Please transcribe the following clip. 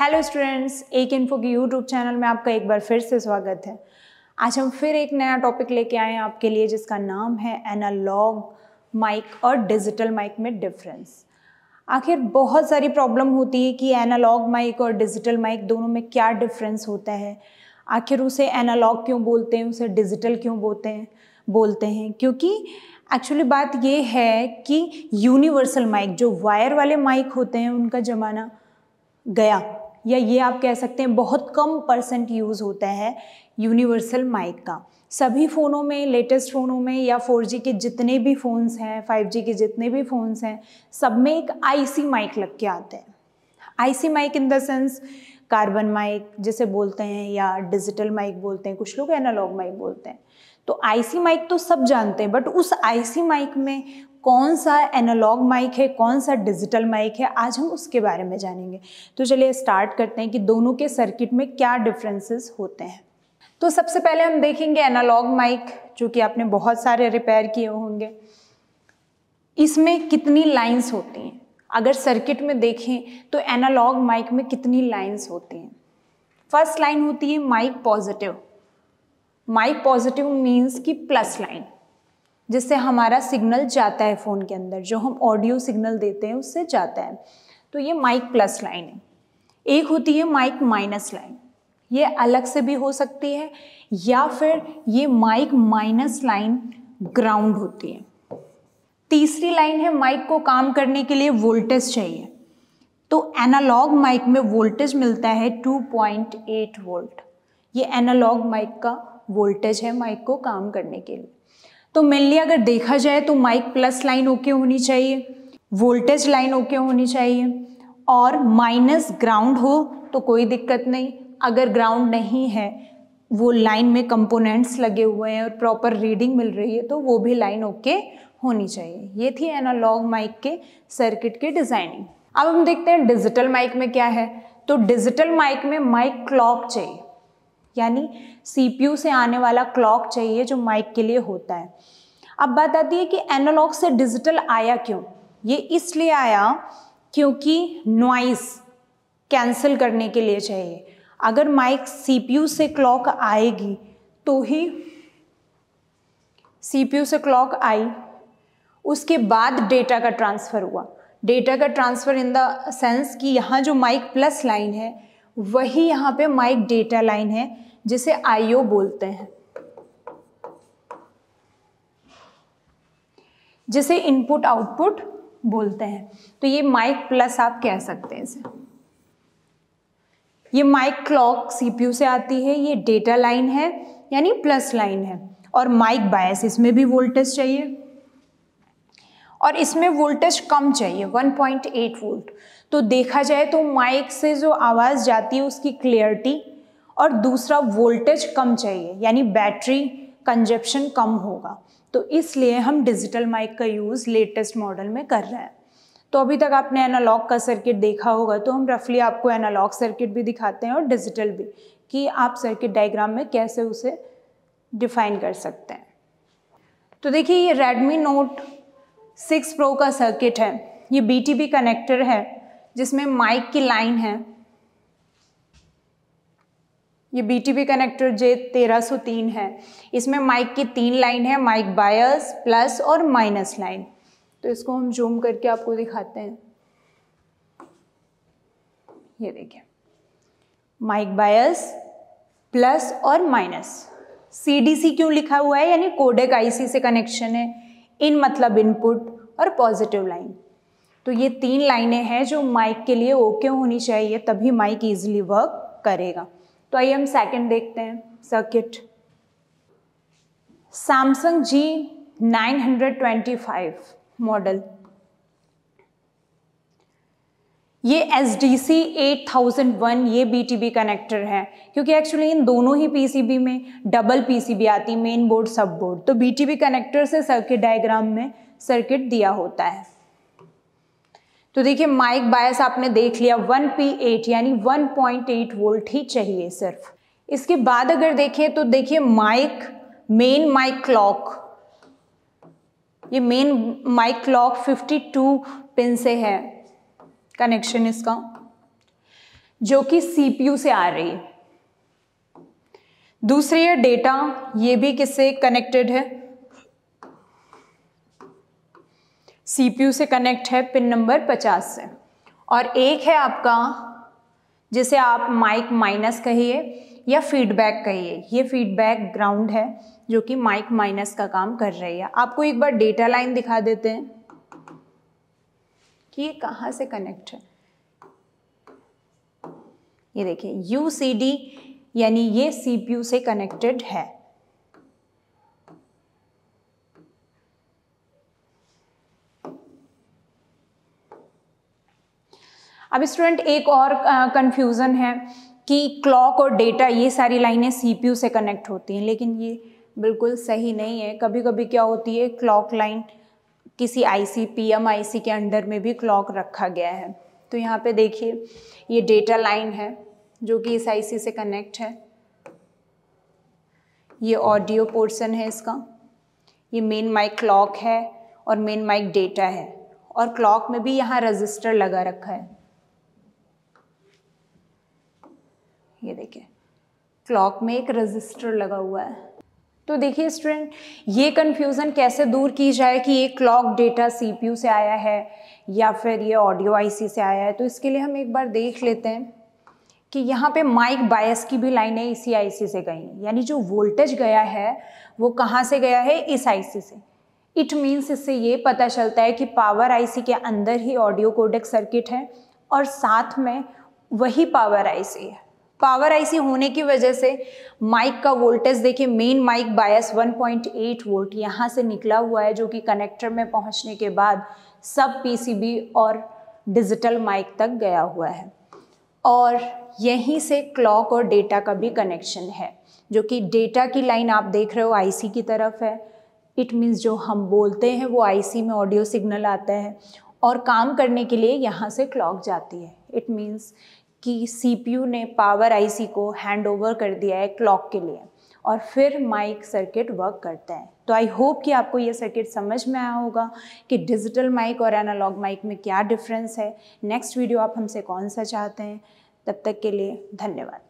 hello students एक info की YouTube channel में आपका एक बार फिर से स्वागत है आज हम फिर एक नया टॉपिक लेके आए हैं आपके लिए जिसका नाम है एनालॉग माइक और डिजिटल माइक में डिफरेंस आखिर बहुत सारी प्रॉब्लम होती है कि एनालॉग माइक और डिजिटल माइक दोनों में क्या डिफरेंस होता है आखिर उसे एनालॉग क्यों बोलते हैं उसे डिजिटल क्यों बोलते हैं बोलते हैं क्योंकि एक्चुअली बात ये है कि यूनिवर्सल माइक जो वायर वाले माइक होते हैं उनका ज़माना गया या ये आप कह सकते हैं बहुत कम परसेंट यूज़ होता है यूनिवर्सल माइक का सभी फ़ोनों में लेटेस्ट फ़ोनों में या 4G के जितने भी फ़ोन्स हैं 5G के जितने भी फ़ोन्स हैं सब में एक आईसी माइक लग के आते हैं IC mic in the sense carbon mic जिसे बोलते हैं या डिजिटल माइक बोलते हैं कुछ लोग एनालॉग माइक बोलते हैं तो आईसी माइक तो सब जानते हैं बट उस आईसी माइक में कौन सा एनालॉग माइक है कौन सा डिजिटल माइक है आज हम उसके बारे में जानेंगे तो चलिए स्टार्ट करते हैं कि दोनों के सर्किट में क्या डिफरेंसेस होते हैं तो सबसे पहले हम देखेंगे एनालॉग माइक जो कि आपने बहुत सारे रिपेयर किए होंगे इसमें कितनी लाइंस होती हैं अगर सर्किट में देखें तो एनालॉग माइक में कितनी लाइंस होती हैं फर्स्ट लाइन होती है mic positive mic positive means की प्लस लाइन जिससे हमारा सिग्नल जाता है फ़ोन के अंदर जो हम ऑडियो सिग्नल देते हैं उससे जाता है तो ये माइक प्लस लाइन है एक होती है माइक माइनस लाइन ये अलग से भी हो सकती है या फिर ये माइक माइनस लाइन ग्राउंड होती है तीसरी लाइन है माइक को काम करने के लिए वोल्टेज चाहिए तो एनालॉग माइक में वोल्टेज मिलता है 2.8 वोल्ट ये एनालॉग माइक का वोल्टेज है माइक को काम करने के लिए तो मेनली अगर देखा जाए तो माइक प्लस लाइन ओके होनी चाहिए वोल्टेज लाइन ओके होनी चाहिए और माइनस ग्राउंड हो तो कोई दिक्कत नहीं अगर ग्राउंड नहीं है वो लाइन में कंपोनेंट्स लगे हुए हैं और प्रॉपर रीडिंग मिल रही है तो वो भी लाइन ओके होनी चाहिए ये थी एनालॉग माइक के सर्किट के डिज़ाइनिंग अब हम देखते हैं डिजिटल माइक में क्या है तो डिजिटल माइक में माइक क्लॉक चाहिए यानी सीपीयू से आने वाला क्लॉक चाहिए जो माइक के लिए होता है अब बात आती है कि एनालॉग से डिजिटल आया क्यों ये इसलिए आया क्योंकि नॉइस कैंसिल करने के लिए चाहिए अगर माइक सीपीयू से क्लॉक आएगी तो ही सीपीयू से क्लॉक आई उसके बाद डेटा का ट्रांसफ़र हुआ डेटा का ट्रांसफ़र इन द सेंस कि यहाँ जो माइक प्लस लाइन है वही यहाँ पे माइक डेटा लाइन है जिसे आईओ बोलते हैं जिसे इनपुट आउटपुट बोलते हैं तो ये माइक प्लस आप कह सकते हैं इसे ये माइक क्लॉक सीपीयू से आती है ये डेटा लाइन है यानी प्लस लाइन है और माइक बायस इसमें भी वोल्टेज चाहिए और इसमें वोल्टेज कम चाहिए 1.8 वोल्ट तो देखा जाए तो माइक से जो आवाज़ जाती है उसकी क्लियरिटी और दूसरा वोल्टेज कम चाहिए यानी बैटरी कंजप्शन कम होगा तो इसलिए हम डिजिटल माइक का यूज़ लेटेस्ट मॉडल में कर रहे हैं तो अभी तक आपने एनालॉग का सर्किट देखा होगा तो हम रफली आपको एनालॉग सर्किट भी दिखाते हैं और डिजिटल भी कि आप सर्किट डायग्राम में कैसे उसे डिफाइन कर सकते हैं तो देखिए ये रेडमी नोट सिक्स प्रो का सर्किट है ये बी कनेक्टर है जिसमें माइक की लाइन है ये बी कनेक्टर जे 1303 है इसमें माइक की तीन लाइन है माइक बायस प्लस और माइनस लाइन तो इसको हम जूम करके आपको दिखाते हैं ये देखिए माइक बायस प्लस और माइनस सी क्यों लिखा हुआ है यानी कोडेक आईसी से कनेक्शन है इन मतलब इनपुट और पॉजिटिव लाइन तो ये तीन लाइनें हैं जो माइक के लिए ओके होनी चाहिए तभी माइक ईजिली वर्क करेगा तो आइए हम सेकंड देखते हैं सर्किट सैमसंग जी 925 मॉडल ये S D C eight thousand one ये बी टी बी कनेक्टर है क्योंकि एक्चुअली इन दोनों ही पी सी बी में डबल पी सी बी आती मेन बोर्ड सब बोर्ड तो बी टी बी कनेक्टर से सर्किट डायग्राम में सर्किट दिया होता है तो देखिए माइक बायस आपने देख लिया 1P8 यानी 1.8 वोल्ट ही चाहिए सिर्फ इसके बाद अगर देखें तो देखिए माइक मेन माइक क्लॉक ये मेन माइक क्लॉक 52 पिन से है कनेक्शन इसका जो कि सीपीयू से आ रही है दूसरी है डेटा ये भी किससे कनेक्टेड है सीपीयू से कनेक्ट है पिन नंबर 50 से और एक है आपका जिसे आप माइक माइनस कहिए या फीडबैक कहिए ये फीडबैक ग्राउंड है जो कि माइक माइनस का काम कर रही है आपको एक बार डेटा लाइन दिखा देते हैं कि ये कहाँ से कनेक्ट है ये देखिए यू यानी ये सीपीयू से कनेक्टेड है अब स्टूडेंट एक और कन्फ्यूज़न है कि क्लॉक और डेटा ये सारी लाइनें सीपीयू से कनेक्ट होती हैं लेकिन ये बिल्कुल सही नहीं है कभी कभी क्या होती है क्लॉक लाइन किसी आईसी पीएमआईसी के अंडर में भी क्लॉक रखा गया है तो यहाँ पे देखिए ये डेटा लाइन है जो कि इस आईसी से कनेक्ट है ये ऑडियो पोर्शन है इसका ये मेन माइक क्लॉक है और मेन माइक डेटा है और क्लॉक में भी यहाँ रजिस्टर लगा रखा है ये देखें क्लॉक में एक रजिस्टर लगा हुआ है तो देखिए स्टूडेंट ये कन्फ्यूज़न कैसे दूर की जाए कि ये क्लॉक डेटा सीपीयू से आया है या फिर ये ऑडियो आईसी से आया है तो इसके लिए हम एक बार देख लेते हैं कि यहाँ पे माइक बायस की भी लाइनें इसी आईसी से गई यानी जो वोल्टेज गया है वो कहाँ से गया है इस आईसी से इट मीन्स इससे ये पता चलता है कि पावर आई के अंदर ही ऑडियो कोडेक सर्किट है और साथ में वही पावर आई है पावर आईसी होने की वजह से माइक का वोल्टेज देखिए मेन माइक बायस 1.8 वोल्ट यहाँ से निकला हुआ है जो कि कनेक्टर में पहुँचने के बाद सब पीसीबी और डिजिटल माइक तक गया हुआ है और यहीं से क्लॉक और डेटा का भी कनेक्शन है जो कि डेटा की लाइन आप देख रहे हो आईसी की तरफ है इट मीन्स जो हम बोलते हैं वो आई में ऑडियो सिग्नल आता है और काम करने के लिए यहाँ से क्लॉक जाती है इट मीन्स कि सीपीयू ने पावर आईसी को हैंड ओवर कर दिया है क्लॉक के लिए और फिर माइक सर्किट वर्क करता है तो आई होप कि आपको ये सर्किट समझ में आया होगा कि डिजिटल माइक और एनालॉग माइक में क्या डिफरेंस है नेक्स्ट वीडियो आप हमसे कौन सा चाहते हैं तब तक के लिए धन्यवाद